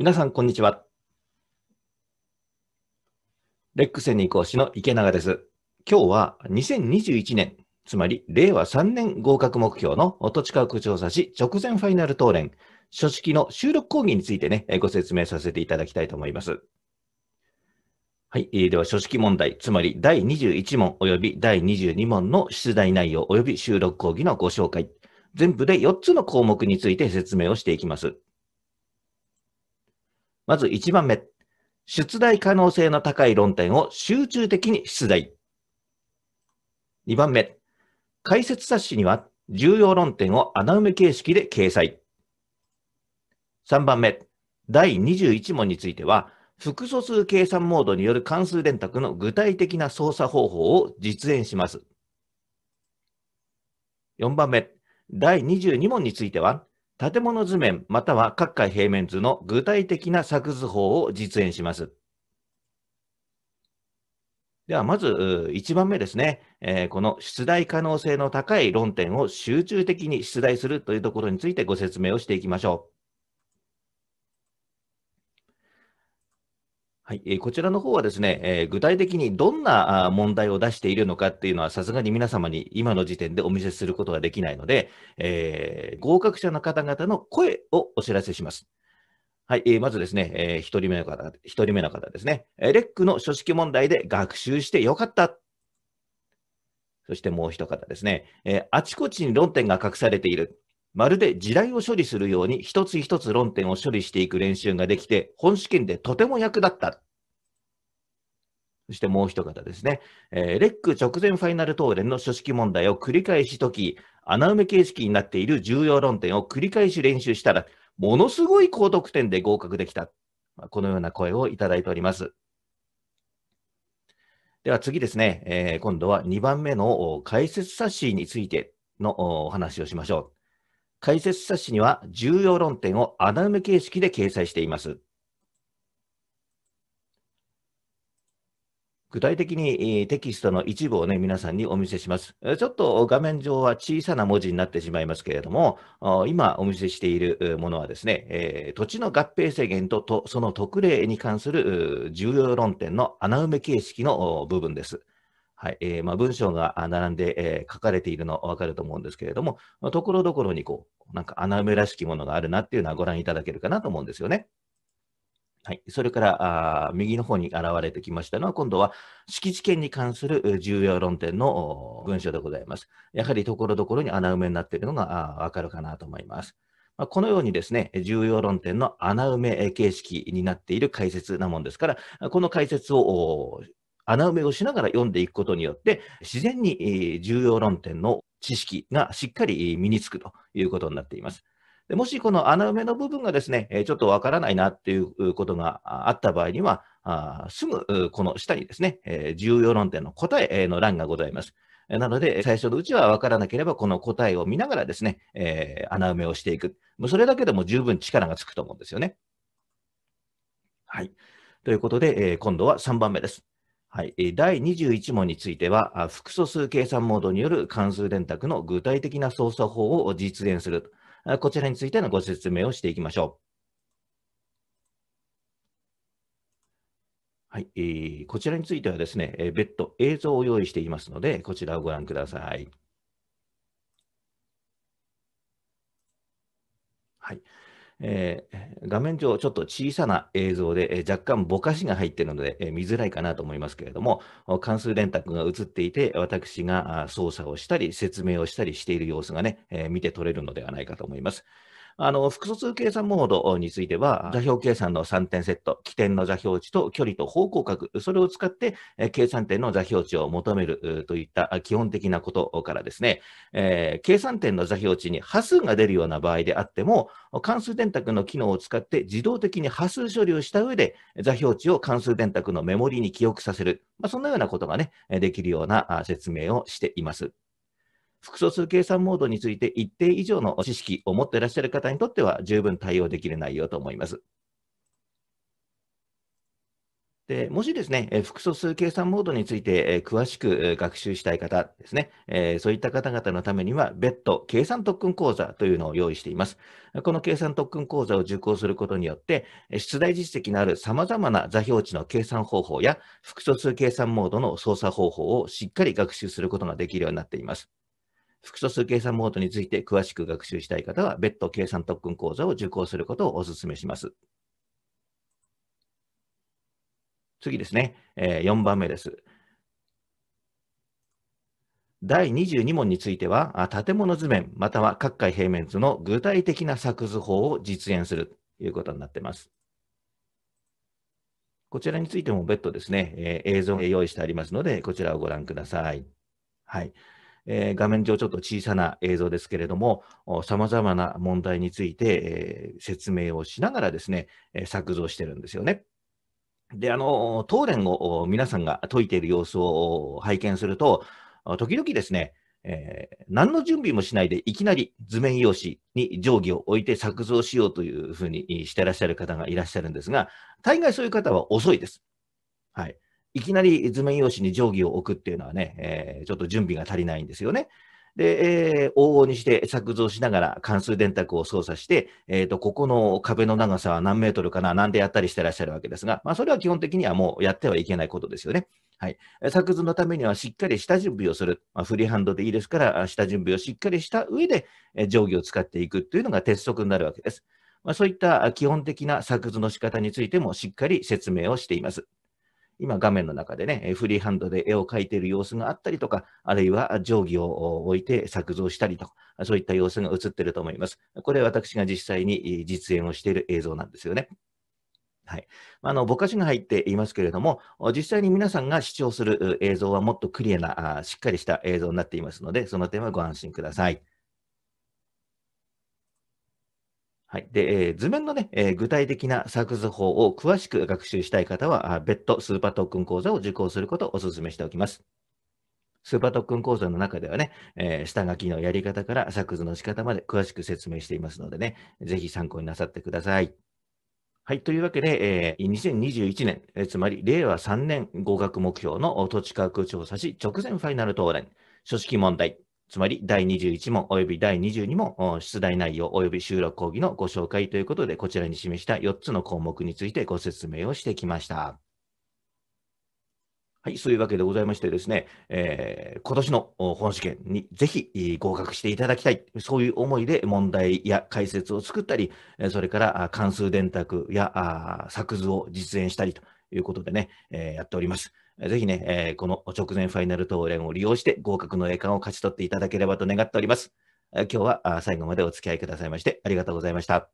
皆さん、こんにちは。レックスニに講師の池永です。今日は2021年、つまり令和3年合格目標の地価格調査士直前ファイナル当連、書式の収録講義についてね、ご説明させていただきたいと思います。はい。では、書式問題、つまり第21問及び第22問の出題内容及び収録講義のご紹介。全部で4つの項目について説明をしていきます。まず1番目。出題可能性の高い論点を集中的に出題。2番目。解説冊子には重要論点を穴埋め形式で掲載。3番目。第21問については、複素数計算モードによる関数電卓の具体的な操作方法を実演します。4番目。第22問については、建物図面または各界平面図の具体的な作図法を実演します。では、まず1番目ですね、えー、この出題可能性の高い論点を集中的に出題するというところについてご説明をしていきましょう。はい、えこちらの方はですね、え具体的にどんな問題を出しているのかっていうのは、さすがに皆様に今の時点でお見せすることができないので、えー、合格者の方々の声をお知らせします。はい、えー、まずですね、え1人目の方、一人目の方ですね、えレックの書式問題で学習してよかった。そしてもう一方ですね、えあちこちに論点が隠されている。まるで地雷を処理するように一つ一つ論点を処理していく練習ができて、本試験でとても役立った。そしてもう一方ですね、えー、レック直前ファイナル答練の書式問題を繰り返し解き、穴埋め形式になっている重要論点を繰り返し練習したら、ものすごい高得点で合格できた。このような声をいただいております。では次ですね、えー、今度は2番目の解説冊子についてのお話をしましょう。解説冊子には重要論点を穴埋め形式で掲載しています。具体的にテキストの一部をね、皆さんにお見せします。ちょっと画面上は小さな文字になってしまいますけれども、今お見せしているものはですね、土地の合併制限ととその特例に関する重要論点の穴埋め形式の部分です。はいえーまあ、文章が並んで、えー、書かれているの分かると思うんですけれども、ところどころにこう、なんか穴埋めらしきものがあるなっていうのはご覧いただけるかなと思うんですよね。はい、それからあ右の方に現れてきましたのは、今度は敷地権に関する重要論点の文章でございます。やはりところどころに穴埋めになっているのが分かるかなと思います。まあ、このようにですね、重要論点の穴埋め形式になっている解説なもんですから、この解説を穴埋めをしながら読んでいくことによって、自然に重要論点の知識がしっかり身につくということになっています。でもしこの穴埋めの部分がですね、ちょっとわからないなっていうことがあった場合には、あすぐこの下にですね、え重要論点の答えの欄がございます。なので、最初のうちは分からなければ、この答えを見ながらですね、え穴埋めをしていく。もうそれだけでも十分力がつくと思うんですよね。はい。ということで、え今度は3番目です。はい、第21問については、複素数計算モードによる関数電卓の具体的な操作法を実現する。こちらについてのご説明をしていきましょう。はい、えー、こちらについてはですね、え別途映像を用意していますので、こちらをご覧ください。はい、えー、画面上、ちょっと小さな映像で、えー、若干ぼかしが入っているので、えー、見づらいかなと思いますけれども、関数電卓が映っていて、私が操作をしたり、説明をしたりしている様子がね、え見て取れるのではないかと思います。あの、複素数計算モードについては、座標計算の3点セット、起点の座標値と距離と方向角、それを使って、え計算点の座標値を求めるといった基本的なことからですね、えー、計算点の座標値に波数が出るような場合であっても、関数電卓の機能を使って自動的に波数処理をした上で、座標値を関数電卓のメモリに記憶させる、まあ、そんなようなことがね、できるような説明をしています。複素数計算モードについて一定以上の知識を持っていらっしゃる方にとっては十分対応できる内容と思います。でもしですね、複素数計算モードについて詳しく学習したい方ですね、そういった方々のためには、別途計算特訓講座というのを用意しています。この計算特訓講座を受講することによって、出題実績のある様々な座標値の計算方法や、複素数計算モードの操作方法をしっかり学習することができるようになっています。複素数計算モードについて詳しく学習したい方は、別途計算特訓講座を受講することをお勧めします。次ですね、えー、4番目です。第22問については、建物図面または各界平面図の具体的な作図法を実演するということになっています。こちらについても別途ですね、えー、映像が用意してありますので、こちらをご覧ください。はい。えー、画面上ちょっと小さな映像ですけれども、さまざまな問題について、えー、説明をしながらですね、えー、作像してるんですよね。で、あの、東電を皆さんが解いている様子を拝見すると、時々ですね、えー、何の準備もしないでいきなり図面用紙に定規を置いて作図をしようというふうにしてらっしゃる方がいらっしゃるんですが、大概そういう方は遅いです。はい。いきなり図面用紙に定規を置くっていうのはね、えー、ちょっと準備が足りないんですよね。で、えー、往々にして作図をしながら関数電卓を操作して、えっ、ー、と、ここの壁の長さは何メートルかな、なんでやったりしてらっしゃるわけですが、まあ、それは基本的にはもうやってはいけないことですよね。はい。作図のためにはしっかり下準備をする。まあ、フリーハンドでいいですから、下準備をしっかりした上で、え定規を使っていくっていうのが鉄則になるわけです。まあ、そういった基本的な作図の仕方についてもしっかり説明をしています。今画面の中でね、フリーハンドで絵を描いている様子があったりとか、あるいは定規を置いて作像したりとか、そういった様子が映ってると思います。これ私が実際に実演をしている映像なんですよね。はい、あのぼかしが入っていますけれども、実際に皆さんが視聴する映像はもっとクリアな、しっかりした映像になっていますので、その点はご安心ください。はい。で、えー、図面のね、えー、具体的な作図法を詳しく学習したい方は、別途スーパートークン講座を受講することをお勧めしておきます。スーパートークン講座の中ではね、えー、下書きのやり方から作図の仕方まで詳しく説明していますのでね、ぜひ参考になさってください。はい。というわけで、えー、2021年、えー、つまり令和3年合格目標の土地価格調査し直前ファイナル答練、書式問題、つまり第21問及び第22問、出題内容及び収録講義のご紹介ということで、こちらに示した4つの項目についてご説明をしてきました。はい、そういうわけでございましてですね、えー、今年の本試験にぜひ合格していただきたい、そういう思いで問題や解説を作ったり、それから関数電卓や作図を実演したりということでね、えー、やっております。ぜひね、えー、この直前ファイナル登連を利用して合格の栄冠を勝ち取っていただければと願っております。今日は最後までお付き合いくださいましてありがとうございました。